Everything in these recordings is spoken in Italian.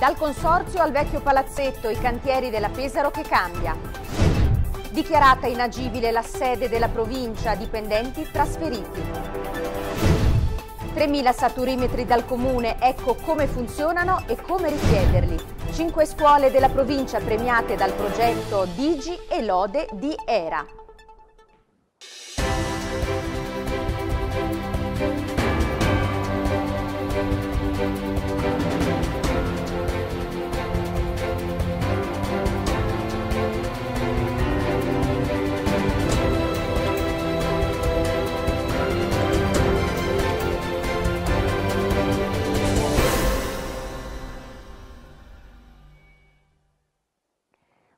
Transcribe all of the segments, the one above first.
Dal consorzio al vecchio palazzetto, i cantieri della Pesaro che cambia. Dichiarata inagibile la sede della provincia, dipendenti trasferiti. 3.000 saturimetri dal comune, ecco come funzionano e come richiederli. Cinque scuole della provincia premiate dal progetto Digi e Lode di ERA.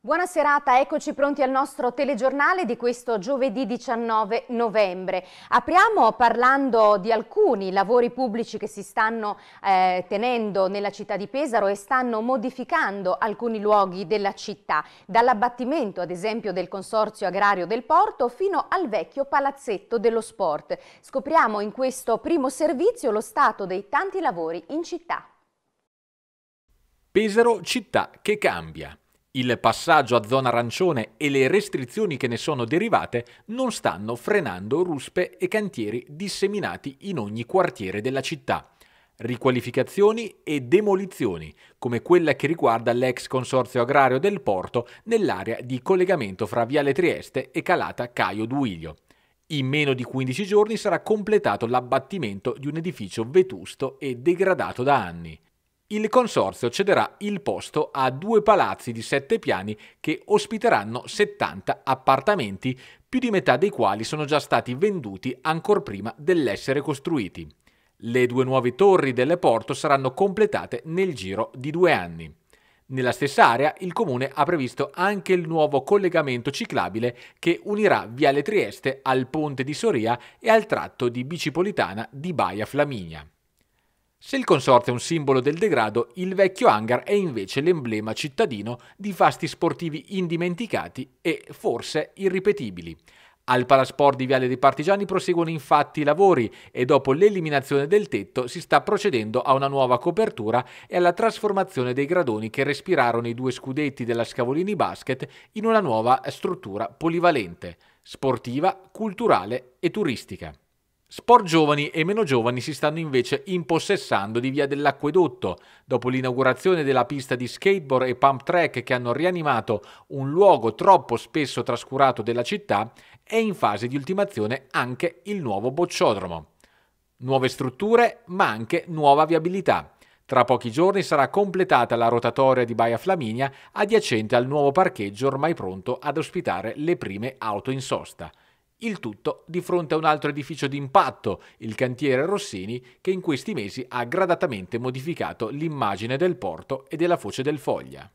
Buona serata, eccoci pronti al nostro telegiornale di questo giovedì 19 novembre. Apriamo parlando di alcuni lavori pubblici che si stanno eh, tenendo nella città di Pesaro e stanno modificando alcuni luoghi della città, dall'abbattimento ad esempio del Consorzio Agrario del Porto fino al vecchio Palazzetto dello Sport. Scopriamo in questo primo servizio lo stato dei tanti lavori in città. Pesaro città che cambia. Il passaggio a zona arancione e le restrizioni che ne sono derivate non stanno frenando ruspe e cantieri disseminati in ogni quartiere della città. Riqualificazioni e demolizioni, come quella che riguarda l'ex consorzio agrario del porto nell'area di collegamento fra Viale Trieste e Calata Caio Duilio. In meno di 15 giorni sarà completato l'abbattimento di un edificio vetusto e degradato da anni il consorzio cederà il posto a due palazzi di sette piani che ospiteranno 70 appartamenti, più di metà dei quali sono già stati venduti ancor prima dell'essere costruiti. Le due nuove torri del porto saranno completate nel giro di due anni. Nella stessa area il comune ha previsto anche il nuovo collegamento ciclabile che unirà Viale Trieste al ponte di Soria e al tratto di bicipolitana di Baia Flaminia. Se il consorte è un simbolo del degrado, il vecchio hangar è invece l'emblema cittadino di fasti sportivi indimenticati e forse irripetibili. Al Palasport di Viale dei Partigiani proseguono infatti i lavori e dopo l'eliminazione del tetto si sta procedendo a una nuova copertura e alla trasformazione dei gradoni che respirarono i due scudetti della Scavolini Basket in una nuova struttura polivalente, sportiva, culturale e turistica. Sport giovani e meno giovani si stanno invece impossessando di via dell'acquedotto, dopo l'inaugurazione della pista di skateboard e pump track che hanno rianimato un luogo troppo spesso trascurato della città, è in fase di ultimazione anche il nuovo bocciodromo. Nuove strutture, ma anche nuova viabilità. Tra pochi giorni sarà completata la rotatoria di Baia Flaminia adiacente al nuovo parcheggio ormai pronto ad ospitare le prime auto in sosta. Il tutto di fronte a un altro edificio d'impatto, il cantiere Rossini, che in questi mesi ha gradatamente modificato l'immagine del porto e della foce del Foglia.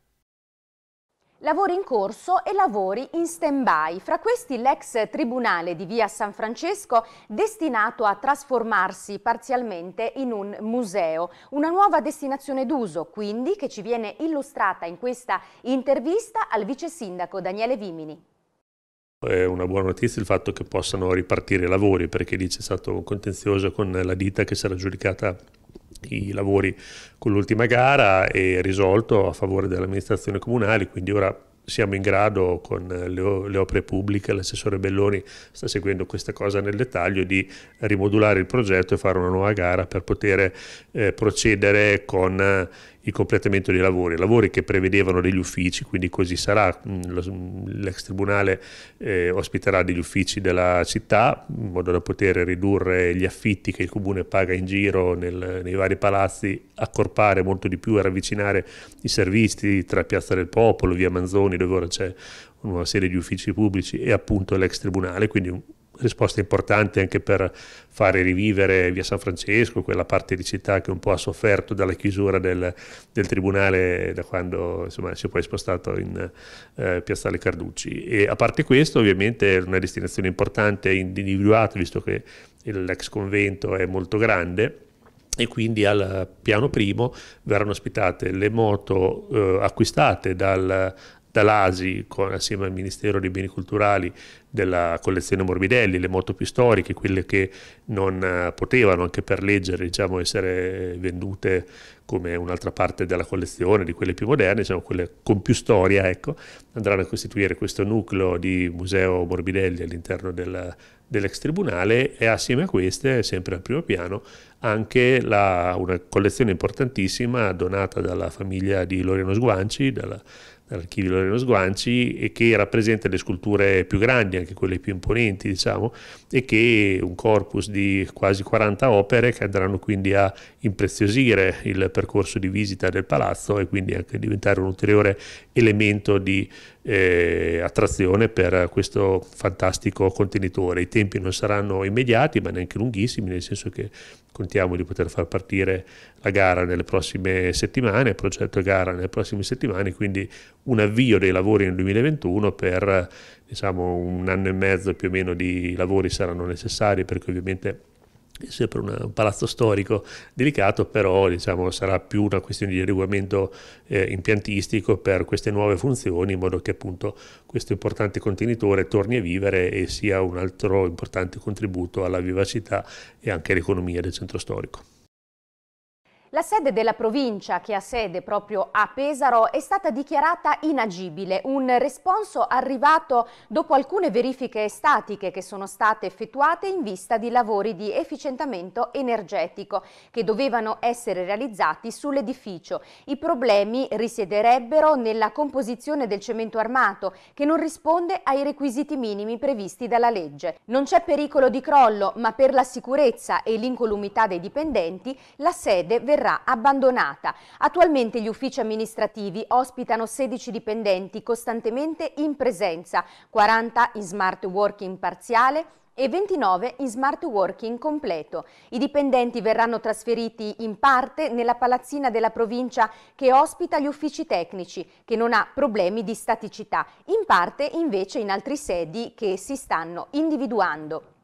Lavori in corso e lavori in stand-by. Fra questi l'ex tribunale di via San Francesco destinato a trasformarsi parzialmente in un museo. Una nuova destinazione d'uso quindi che ci viene illustrata in questa intervista al vice sindaco Daniele Vimini. È una buona notizia il fatto che possano ripartire i lavori perché lì c'è stato un contenzioso con la ditta che si era giudicata i lavori con l'ultima gara e risolto a favore dell'amministrazione comunale, quindi ora siamo in grado con le, le opere pubbliche, l'assessore Belloni sta seguendo questa cosa nel dettaglio, di rimodulare il progetto e fare una nuova gara per poter eh, procedere con il completamento dei lavori, lavori che prevedevano degli uffici, quindi così sarà, mm, l'ex tribunale eh, ospiterà degli uffici della città in modo da poter ridurre gli affitti che il comune paga in giro nel, nei vari palazzi, accorpare molto di più e ravvicinare i servizi tra Piazza del Popolo, via Manzoni dove ora c'è una serie di uffici pubblici e appunto l'ex tribunale, quindi risposta importante anche per fare rivivere via San Francesco, quella parte di città che un po' ha sofferto dalla chiusura del, del tribunale da quando insomma, si è poi spostato in eh, Piazzale Carducci. E a parte questo ovviamente è una destinazione importante individuata visto che l'ex convento è molto grande e quindi al piano primo verranno ospitate le moto eh, acquistate dal, Lasi con, assieme al Ministero dei Beni Culturali della collezione Morbidelli, le moto più storiche, quelle che non eh, potevano anche per leggere diciamo, essere vendute come un'altra parte della collezione, di quelle più moderne, diciamo, quelle con più storia, ecco, andranno a costituire questo nucleo di museo Morbidelli all'interno della, dell'ex tribunale e assieme a queste, sempre al primo piano, anche la, una collezione importantissima donata dalla famiglia di Loriano Sguanci, dalla, all'archivio Lorenzo Sguanci e che rappresenta le sculture più grandi, anche quelle più imponenti diciamo, e che è un corpus di quasi 40 opere che andranno quindi a impreziosire il percorso di visita del palazzo e quindi anche diventare un ulteriore elemento di eh, attrazione per questo fantastico contenitore. I tempi non saranno immediati ma neanche lunghissimi, nel senso che Contiamo di poter far partire la gara nelle prossime settimane, il progetto gara nelle prossime settimane, quindi un avvio dei lavori nel 2021 per diciamo, un anno e mezzo più o meno di lavori saranno necessari perché ovviamente è sempre un, palazzo storico delicato, però diciamo, sarà più una questione di adeguamento eh, impiantistico per queste nuove funzioni, in modo che appunto questo importante contenitore torni a vivere e sia un altro importante contributo alla vivacità e anche all'economia del centro storico. La sede della provincia, che ha sede proprio a Pesaro, è stata dichiarata inagibile, un responso arrivato dopo alcune verifiche statiche che sono state effettuate in vista di lavori di efficientamento energetico che dovevano essere realizzati sull'edificio. I problemi risiederebbero nella composizione del cemento armato, che non risponde ai requisiti minimi previsti dalla legge. Non c'è pericolo di crollo, ma per la sicurezza e l'incolumità dei dipendenti, la sede verrà verrà abbandonata. Attualmente gli uffici amministrativi ospitano 16 dipendenti costantemente in presenza, 40 in smart working parziale, e 29 in smart working completo. I dipendenti verranno trasferiti in parte nella palazzina della provincia che ospita gli uffici tecnici, che non ha problemi di staticità, in parte invece in altri sedi che si stanno individuando.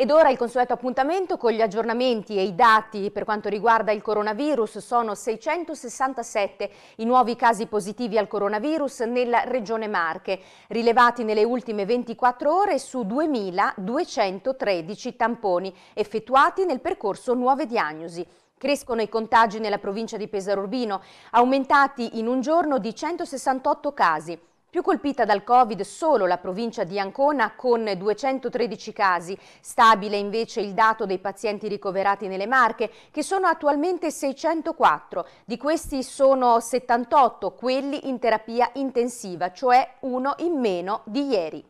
Ed ora il consueto appuntamento con gli aggiornamenti e i dati per quanto riguarda il coronavirus. Sono 667 i nuovi casi positivi al coronavirus nella regione Marche, rilevati nelle ultime 24 ore su 2.213 tamponi effettuati nel percorso Nuove Diagnosi. Crescono i contagi nella provincia di Pesaro Urbino, aumentati in un giorno di 168 casi. Più colpita dal Covid solo la provincia di Ancona con 213 casi. Stabile invece il dato dei pazienti ricoverati nelle Marche, che sono attualmente 604. Di questi sono 78 quelli in terapia intensiva, cioè uno in meno di ieri.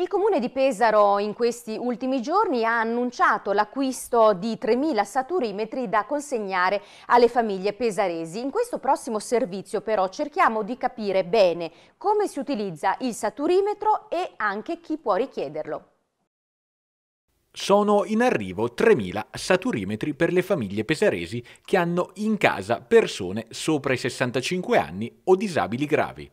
Il comune di Pesaro in questi ultimi giorni ha annunciato l'acquisto di 3.000 saturimetri da consegnare alle famiglie pesaresi. In questo prossimo servizio però cerchiamo di capire bene come si utilizza il saturimetro e anche chi può richiederlo. Sono in arrivo 3.000 saturimetri per le famiglie pesaresi che hanno in casa persone sopra i 65 anni o disabili gravi.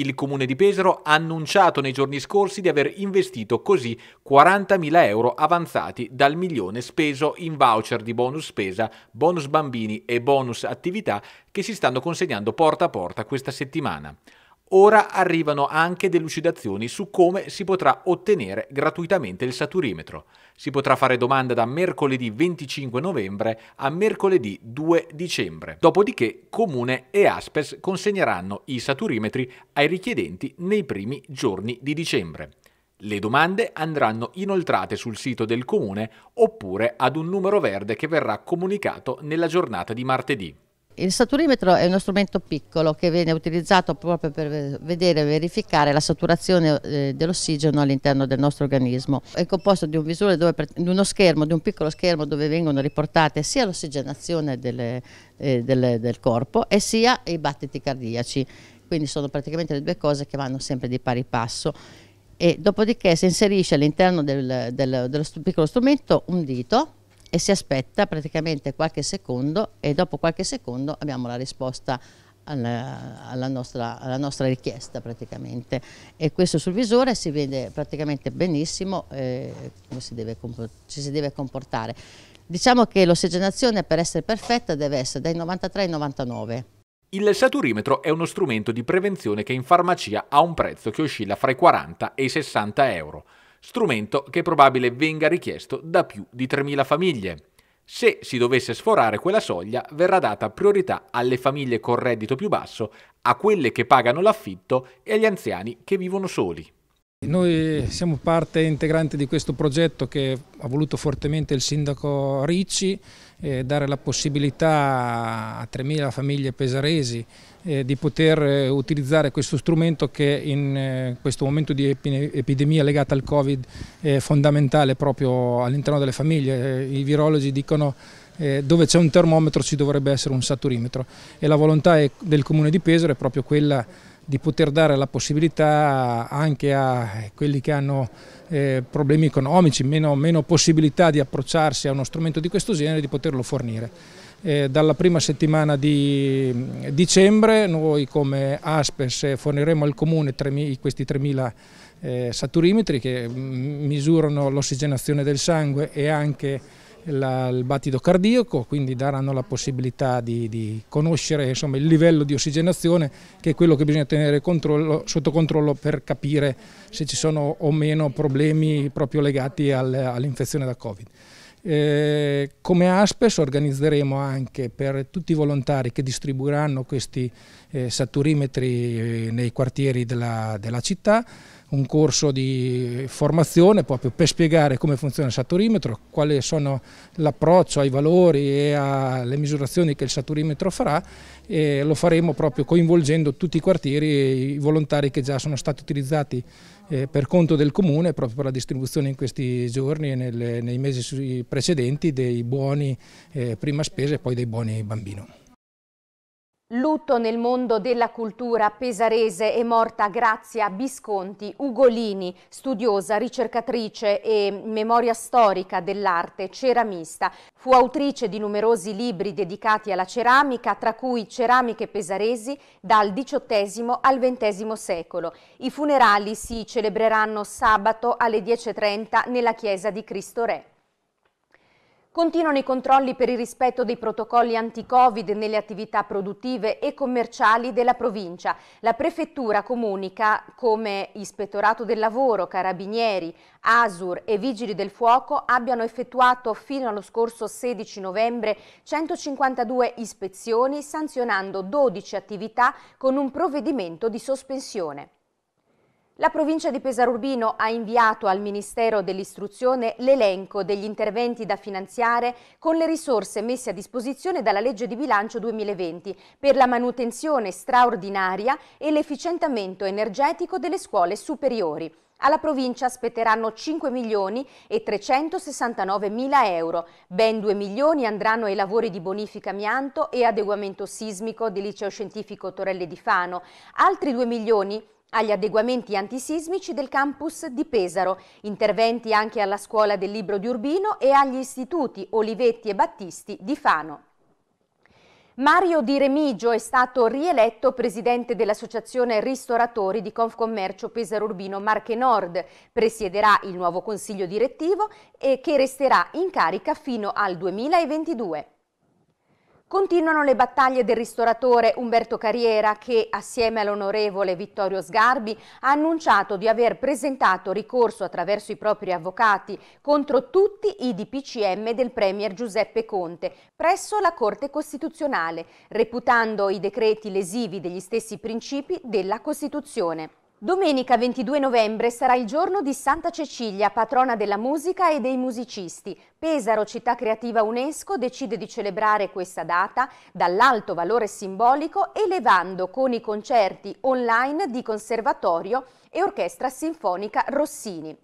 Il comune di Pesaro ha annunciato nei giorni scorsi di aver investito così 40.000 euro avanzati dal milione speso in voucher di bonus spesa, bonus bambini e bonus attività che si stanno consegnando porta a porta questa settimana. Ora arrivano anche delucidazioni su come si potrà ottenere gratuitamente il saturimetro. Si potrà fare domanda da mercoledì 25 novembre a mercoledì 2 dicembre. Dopodiché Comune e Aspes consegneranno i saturimetri ai richiedenti nei primi giorni di dicembre. Le domande andranno inoltrate sul sito del comune oppure ad un numero verde che verrà comunicato nella giornata di martedì. Il saturimetro è uno strumento piccolo che viene utilizzato proprio per vedere e verificare la saturazione eh, dell'ossigeno all'interno del nostro organismo. È composto di un visore, dove, di uno schermo, di un piccolo schermo dove vengono riportate sia l'ossigenazione eh, del, corpo e sia i battiti cardiaci. Quindi sono praticamente le due cose che vanno sempre di pari passo e dopodiché si inserisce all'interno del, del, dello piccolo strumento un dito e si aspetta praticamente qualche secondo e dopo qualche secondo abbiamo la risposta alla, alla, nostra, alla nostra, richiesta praticamente e questo sul visore si vede praticamente benissimo eh, come si deve, ci si deve comportare. Diciamo che l'ossigenazione per essere perfetta deve essere dai 93 ai 99. Il saturimetro è uno strumento di prevenzione che in farmacia ha un prezzo che oscilla fra i 40 e i 60 euro strumento che è probabile venga richiesto da più di 3.000 famiglie. Se si dovesse sforare quella soglia, verrà data priorità alle famiglie con reddito più basso, a quelle che pagano l'affitto e agli anziani che vivono soli. Noi siamo parte integrante di questo progetto che ha voluto fortemente il sindaco Ricci eh, dare la possibilità a 3.000 famiglie pesaresi eh, di poter eh, utilizzare questo strumento che in eh, questo momento di epidemia legata al Covid è fondamentale proprio all'interno delle famiglie. Eh, I virologi dicono dove c'è un termometro ci dovrebbe essere un saturimetro e la volontà del Comune di Pesaro è proprio quella di poter dare la possibilità anche a quelli che hanno eh, problemi economici, meno, meno, possibilità di approcciarsi a uno strumento di questo genere, di poterlo fornire. Eh, dalla prima settimana di mm, dicembre noi come Aspes eh, forniremo al Comune 3, questi 3.000 eh, saturimetri che mm, misurano l'ossigenazione del sangue e anche la, il battito cardiaco, quindi daranno la possibilità di, di conoscere insomma, il livello di ossigenazione che è quello che bisogna tenere controllo, sotto controllo per capire se ci sono o meno problemi proprio legati al, all'infezione da Covid. Eh, come ASPES organizzeremo anche per tutti i volontari che distribuiranno questi eh, saturimetri eh, nei quartieri della, della città un corso di formazione proprio per spiegare come funziona il saturimetro, quale sono l'approccio ai valori e alle misurazioni che il saturimetro farà e lo faremo proprio coinvolgendo tutti i quartieri e i volontari che già sono stati utilizzati eh, per conto del comune proprio per la distribuzione in questi giorni e nei mesi precedenti dei buoni eh, prima spesa e poi dei buoni bambino. Lutto nel mondo della cultura pesarese è morta Grazia Bisconti Ugolini, studiosa, ricercatrice e memoria storica dell'arte ceramista. Fu autrice di numerosi libri dedicati alla ceramica, tra cui Ceramiche pesaresi dal XVIII al XX secolo. I funerali si celebreranno sabato alle 10.30 nella chiesa di Cristo Re. Continuano i controlli per il rispetto dei protocolli anti-Covid nelle attività produttive e commerciali della provincia. La Prefettura comunica come Ispettorato del Lavoro, Carabinieri, Asur e Vigili del Fuoco abbiano effettuato fino allo scorso 16 novembre 152 ispezioni sanzionando 12 attività con un provvedimento di sospensione. La provincia di Pesaro Urbino ha inviato al Ministero dell'Istruzione l'elenco degli interventi da finanziare con le risorse messe a disposizione dalla legge di bilancio 2020 per la manutenzione straordinaria e l'efficientamento energetico delle scuole superiori. Alla provincia spetteranno 5 milioni e 369 mila euro, ben 2 milioni andranno ai lavori di bonifica amianto e adeguamento sismico del liceo scientifico Torelle di Fano, altri 2 milioni agli adeguamenti antisismici del campus di Pesaro, interventi anche alla scuola del libro di Urbino e agli istituti Olivetti e Battisti di Fano. Mario Di Remigio è stato rieletto presidente dell'Associazione Ristoratori di Confcommercio Pesaro Urbino Marche Nord. Presiederà il nuovo consiglio direttivo e che resterà in carica fino al 2022. Continuano le battaglie del ristoratore Umberto Carriera che, assieme all'onorevole Vittorio Sgarbi, ha annunciato di aver presentato ricorso attraverso i propri avvocati contro tutti i DPCM del Premier Giuseppe Conte presso la Corte Costituzionale, reputando i decreti lesivi degli stessi principi della Costituzione. Domenica 22 novembre sarà il giorno di Santa Cecilia, patrona della musica e dei musicisti. Pesaro, città creativa UNESCO, decide di celebrare questa data dall'alto valore simbolico elevando con i concerti online di Conservatorio e Orchestra Sinfonica Rossini.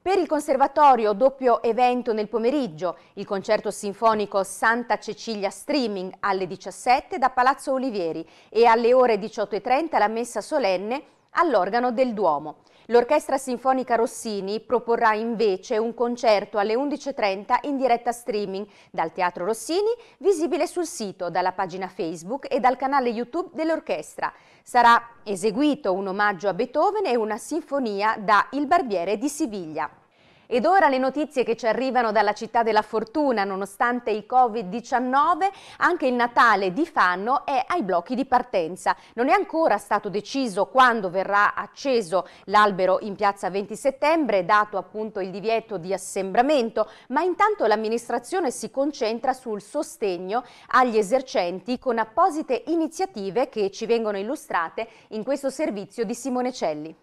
Per il conservatorio doppio evento nel pomeriggio, il concerto sinfonico Santa Cecilia Streaming alle 17 da Palazzo Olivieri e alle ore 18.30 la messa solenne all'organo del Duomo. L'Orchestra Sinfonica Rossini proporrà invece un concerto alle 11.30 in diretta streaming dal Teatro Rossini, visibile sul sito, dalla pagina Facebook e dal canale YouTube dell'orchestra. Sarà eseguito un omaggio a Beethoven e una sinfonia da Il Barbiere di Siviglia. Ed ora le notizie che ci arrivano dalla città della fortuna, nonostante il Covid-19, anche il Natale di Fanno è ai blocchi di partenza. Non è ancora stato deciso quando verrà acceso l'albero in piazza 20 settembre, dato appunto il divieto di assembramento, ma intanto l'amministrazione si concentra sul sostegno agli esercenti con apposite iniziative che ci vengono illustrate in questo servizio di Simone Celli.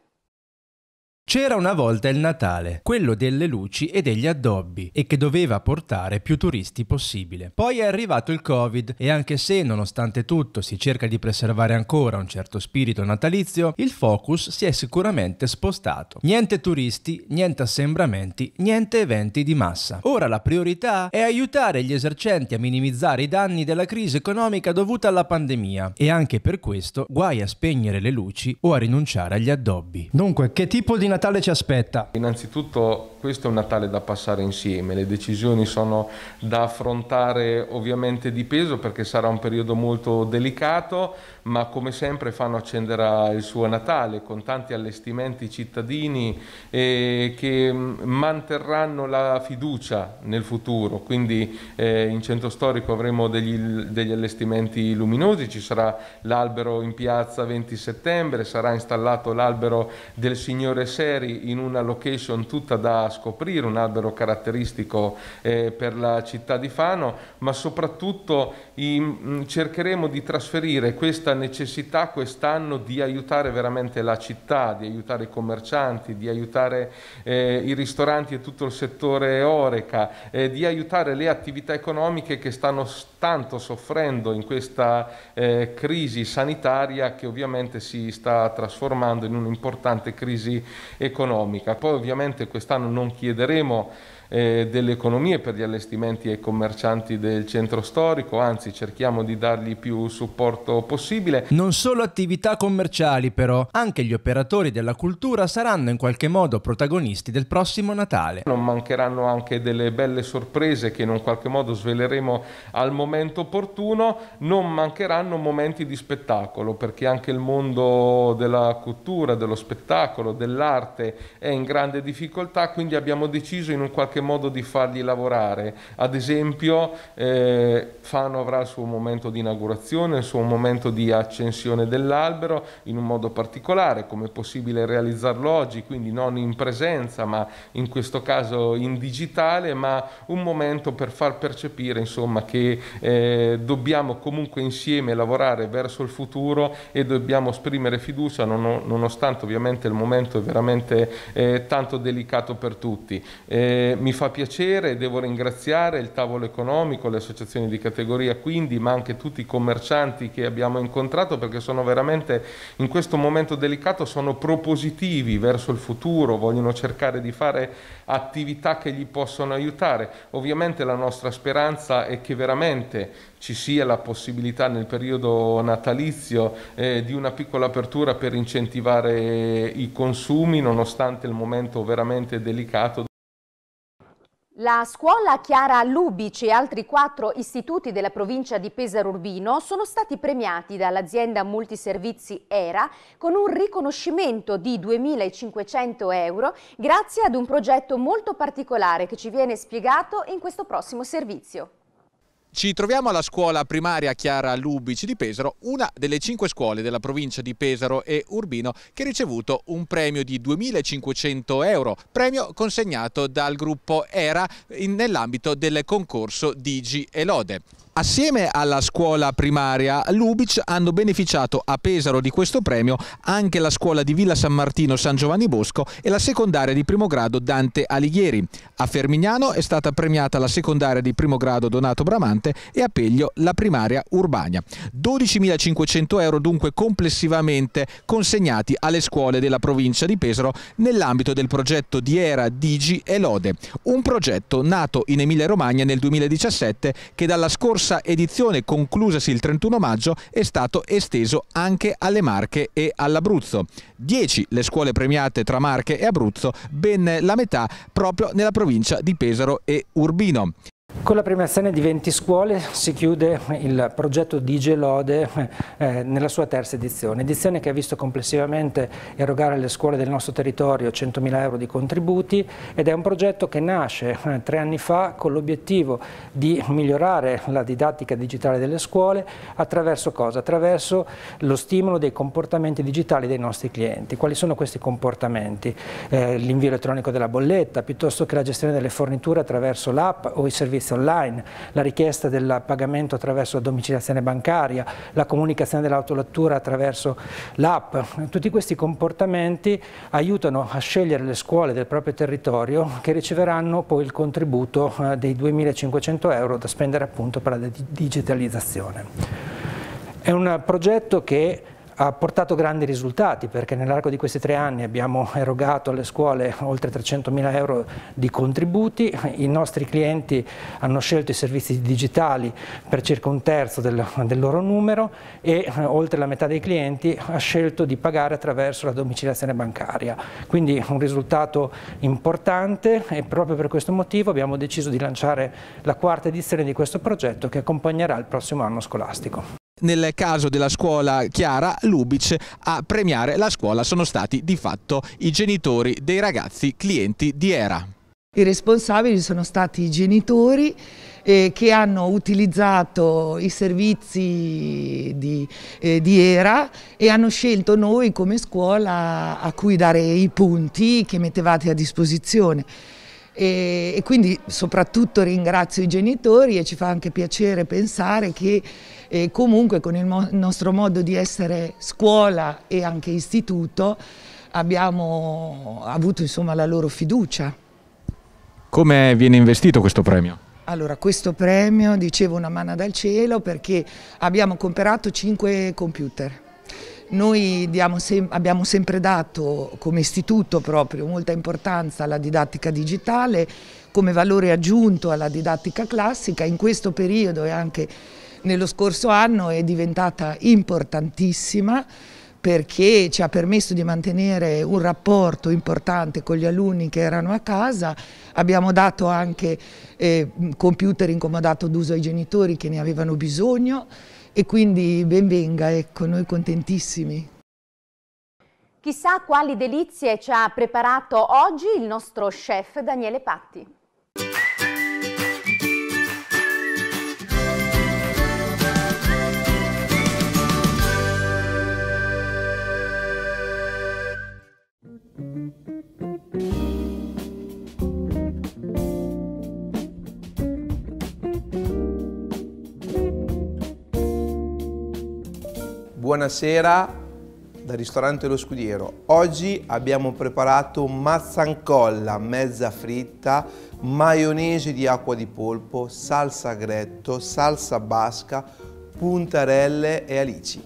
C'era una volta il Natale, quello delle luci e degli addobbi, e che doveva portare più turisti possibile. Poi è arrivato il Covid e anche se, nonostante tutto, si cerca di preservare ancora un certo spirito natalizio, il focus si è sicuramente spostato. Niente turisti, niente assembramenti, niente eventi di massa. Ora la priorità è aiutare gli esercenti a minimizzare i danni della crisi economica dovuta alla pandemia e anche per questo guai a spegnere le luci o a rinunciare agli addobbi. Dunque, che tipo di Natale ci aspetta? Innanzitutto questo è un Natale da passare insieme, le decisioni sono da affrontare ovviamente di peso perché sarà un periodo molto delicato, ma come sempre fanno accenderà il suo Natale con tanti allestimenti cittadini eh, che mm, manterranno la fiducia nel futuro. Quindi eh, in centro storico avremo degli, degli allestimenti luminosi, ci sarà l'albero in piazza 20 settembre, sarà installato l'albero del signore Seri in una location tutta da scoprire, un albero caratteristico eh, per la città di Fano, ma soprattutto i, mm, cercheremo di trasferire questa necessità quest'anno di aiutare veramente la città, di aiutare i commercianti, di aiutare eh, i ristoranti e tutto il settore oreca, eh, di aiutare le attività economiche che stanno tanto soffrendo in questa eh, crisi sanitaria che ovviamente si sta trasformando in un'importante crisi economica. Poi ovviamente quest'anno non chiederemo eh, delle economie per gli allestimenti e commercianti del centro storico, anzi cerchiamo di dargli più supporto possibile. Non solo attività commerciali però, anche gli operatori della cultura saranno in qualche modo protagonisti del prossimo Natale. Non mancheranno anche delle belle sorprese che in un qualche modo sveleremo al momento opportuno, non mancheranno momenti di spettacolo perché anche il mondo della cultura, dello spettacolo, dell'arte è in grande difficoltà, quindi abbiamo deciso in un qualche qualche modo di fargli lavorare. Ad esempio, eh, Fano avrà il suo momento di inaugurazione, il suo momento di accensione dell'albero in un modo particolare, come è possibile realizzarlo oggi, quindi non in presenza, ma in questo caso in digitale, ma un momento per far percepire insomma, che eh, dobbiamo comunque insieme lavorare verso il futuro e dobbiamo esprimere fiducia, non, nonostante ovviamente il momento è veramente eh, tanto delicato per tutti. Eh, mi fa piacere e devo ringraziare il tavolo economico, le associazioni di categoria quindi, ma anche tutti i commercianti che abbiamo incontrato perché sono veramente in questo momento delicato, sono propositivi verso il futuro, vogliono cercare di fare attività che gli possono aiutare. Ovviamente la nostra speranza è che veramente ci sia la possibilità nel periodo natalizio eh, di una piccola apertura per incentivare i consumi nonostante il momento veramente delicato. La scuola Chiara Lubici e altri quattro istituti della provincia di Pesaro Urbino sono stati premiati dall'azienda multiservizi ERA con un riconoscimento di 2.500 euro grazie ad un progetto molto particolare che ci viene spiegato in questo prossimo servizio. Ci troviamo alla scuola primaria Chiara Lubici di Pesaro, una delle cinque scuole della provincia di Pesaro e Urbino che ha ricevuto un premio di 2.500 euro, premio consegnato dal gruppo ERA nell'ambito del concorso Digi e Lode. Assieme alla scuola primaria Lubic hanno beneficiato a Pesaro di questo premio anche la scuola di Villa San Martino San Giovanni Bosco e la secondaria di primo grado Dante Alighieri. A Fermignano è stata premiata la secondaria di primo grado Donato Bramante e a Peglio la primaria Urbania. 12.500 euro dunque complessivamente consegnati alle scuole della provincia di Pesaro nell'ambito del progetto di Era Digi e Lode, un progetto nato in Emilia Romagna nel 2017 che dalla scorsa scorsa edizione, conclusasi il 31 maggio, è stato esteso anche alle Marche e all'Abruzzo. 10 le scuole premiate tra Marche e Abruzzo, ben la metà proprio nella provincia di Pesaro e Urbino. Con la premiazione di 20 scuole si chiude il progetto Digelode eh, nella sua terza edizione, edizione che ha visto complessivamente erogare alle scuole del nostro territorio 100.000 euro di contributi ed è un progetto che nasce eh, tre anni fa con l'obiettivo di migliorare la didattica digitale delle scuole attraverso cosa? Attraverso lo stimolo dei comportamenti digitali dei nostri clienti. Quali sono questi comportamenti? Eh, L'invio elettronico della bolletta piuttosto che la gestione delle forniture attraverso l'app o i servizi servizi online, la richiesta del pagamento attraverso la domiciliazione bancaria, la comunicazione dell'autolettura attraverso l'app. Tutti questi comportamenti aiutano a scegliere le scuole del proprio territorio che riceveranno poi il contributo eh, dei 2.500 euro da spendere appunto per la digitalizzazione. È un progetto che ha portato grandi risultati perché nell'arco di questi tre anni abbiamo erogato alle scuole oltre 300.000 euro di contributi, i nostri clienti hanno scelto i servizi digitali per circa un terzo del, del loro numero e eh, oltre la metà dei clienti ha scelto di pagare attraverso la domiciliazione bancaria. Quindi un risultato importante e proprio per questo motivo abbiamo deciso di lanciare la quarta edizione di questo progetto che accompagnerà il prossimo anno scolastico nel caso della scuola Chiara Lubic a premiare la scuola sono stati di fatto i genitori dei ragazzi clienti di ERA. I responsabili sono stati i genitori eh, che hanno utilizzato i servizi di, eh, di, ERA e hanno scelto noi come scuola a cui dare i punti che mettevate a disposizione. E, e quindi soprattutto ringrazio i genitori e ci fa anche piacere pensare che e comunque con il mo nostro modo di essere scuola e anche istituto abbiamo avuto insomma, la loro fiducia. Come viene investito questo premio? Allora, questo premio, dicevo, una mano dal cielo perché abbiamo comprato 5 computer. Noi sem abbiamo sempre dato come istituto proprio molta importanza alla didattica digitale, come valore aggiunto alla didattica classica, in questo periodo e anche nello scorso anno è diventata importantissima perché ci ha permesso di mantenere un rapporto importante con gli alunni che erano a casa, abbiamo dato anche eh, computer incomodato d'uso ai genitori che ne avevano bisogno e quindi benvenga, ecco, noi contentissimi. Chissà quali delizie ci ha preparato oggi il nostro chef Daniele Patti. buonasera dal ristorante Lo Scudiero. Oggi abbiamo preparato mazzancolla mezza fritta, maionese di acqua di polpo, salsa gretto, salsa basca, puntarelle e alici.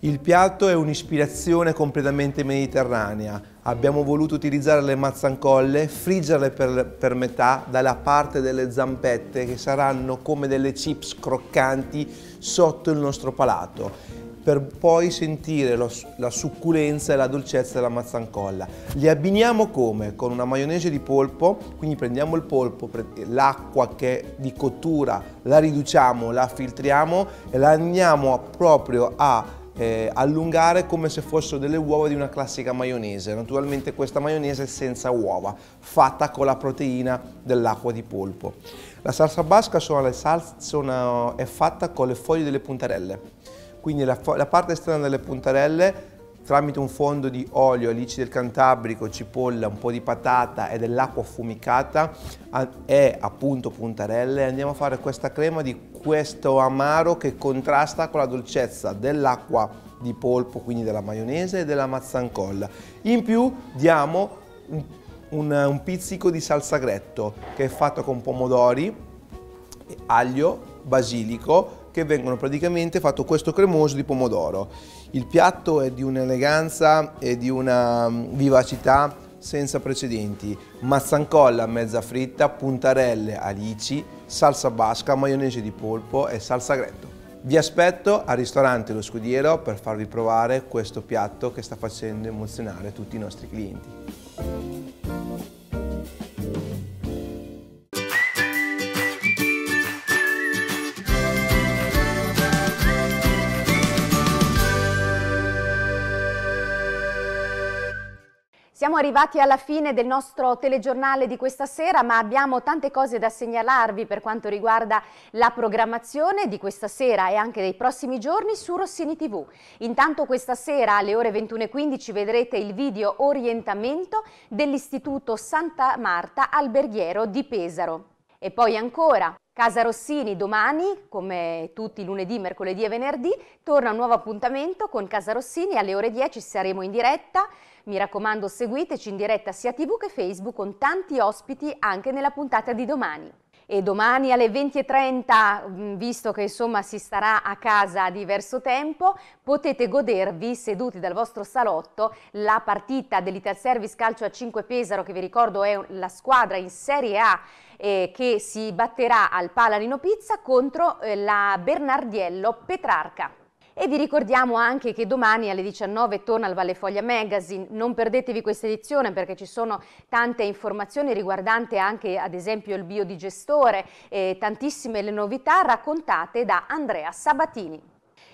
Il piatto è un'ispirazione completamente mediterranea. Abbiamo voluto utilizzare le mazzancolle, friggerle per, per, metà dalla parte delle zampette che saranno come delle chips croccanti sotto il nostro palato per poi sentire lo, la succulenza e la dolcezza della mazzancolla. Li abbiniamo come? Con una maionese di polpo, quindi prendiamo il polpo, l'acqua che è di cottura, la riduciamo, la filtriamo e la andiamo proprio a eh, allungare come se fossero delle uova di una classica maionese. Naturalmente questa maionese è senza uova, fatta con la proteina dell'acqua di polpo. La salsa basca sono, sono, è fatta con le foglie delle puntarelle quindi la, la parte esterna delle puntarelle tramite un fondo di olio, alici del cantabrico, cipolla, un po' di patata e dell'acqua affumicata e appunto puntarelle andiamo a fare questa crema di questo amaro che contrasta con la dolcezza dell'acqua di polpo, quindi della maionese e della mazzancolla. In più diamo un, un, un pizzico di salsa gretto che è fatto con pomodori, aglio, basilico, che vengono praticamente fatto questo cremoso di pomodoro. Il piatto è di un'eleganza e di una mm, vivacità senza precedenti. Mazzancolla mezza fritta, puntarelle alici, salsa basca, maionese di polpo e salsa gretto. Vi aspetto al ristorante Lo Scudiero per farvi provare questo piatto che sta facendo emozionare tutti i nostri clienti. Siamo arrivati alla fine del nostro telegiornale di questa sera, ma abbiamo tante cose da segnalarvi per quanto riguarda la programmazione di questa sera e anche dei prossimi giorni su Rossini TV. Intanto questa sera alle ore 21.15 vedrete il video orientamento dell'Istituto Santa Marta Alberghiero di Pesaro. E poi ancora, Casa Rossini domani, come tutti lunedì, mercoledì e venerdì, torna un nuovo appuntamento con Casa Rossini alle ore 10 saremo in diretta. Mi raccomando, seguiteci in diretta sia TV che Facebook con tanti ospiti anche nella puntata di domani e domani alle 20.30, mm, visto che insomma si starà a casa a diverso tempo, potete godervi seduti dal vostro salotto la partita dell'Ital Service Calcio a 5 Pesaro, che vi ricordo è la squadra in Serie A eh, che si batterà al Palanino Pizza contro eh, la Bernardiello Petrarca. E vi ricordiamo anche che domani alle 19 torna al Valle Foglia Magazine. Non perdetevi questa edizione perché ci sono tante informazioni riguardanti anche ad esempio il biodigestore, e tantissime le novità raccontate da Andrea Sabatini.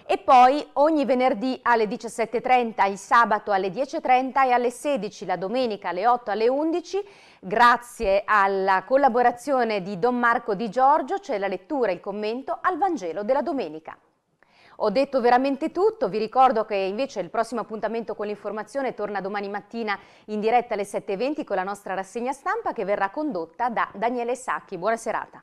E poi ogni venerdì alle 17.30, il sabato alle 10.30 e alle 16, la domenica alle 8 alle 11, grazie alla collaborazione di Don Marco Di Giorgio, c'è la lettura e il commento al Vangelo della domenica. Ho detto veramente tutto, vi ricordo che invece il prossimo appuntamento con l'informazione torna domani mattina in diretta alle 7.20 con la nostra rassegna stampa che verrà condotta da Daniele Sacchi. Buona serata.